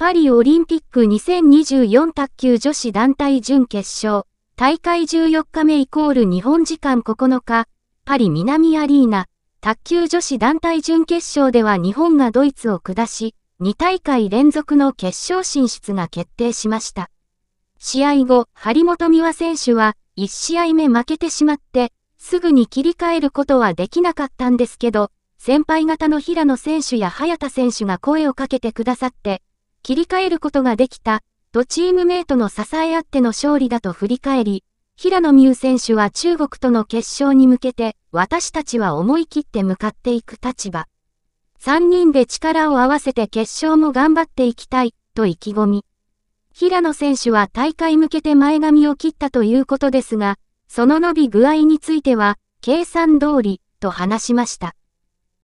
パリオリンピック2024卓球女子団体準決勝、大会14日目イコール日本時間9日、パリ南アリーナ、卓球女子団体準決勝では日本がドイツを下し、2大会連続の決勝進出が決定しました。試合後、張本美和選手は1試合目負けてしまって、すぐに切り替えることはできなかったんですけど、先輩方の平野選手や早田選手が声をかけてくださって、切り替えることができた、とチームメイトの支え合っての勝利だと振り返り、平野美宇選手は中国との決勝に向けて、私たちは思い切って向かっていく立場。三人で力を合わせて決勝も頑張っていきたい、と意気込み。平野選手は大会向けて前髪を切ったということですが、その伸び具合については、計算通り、と話しました。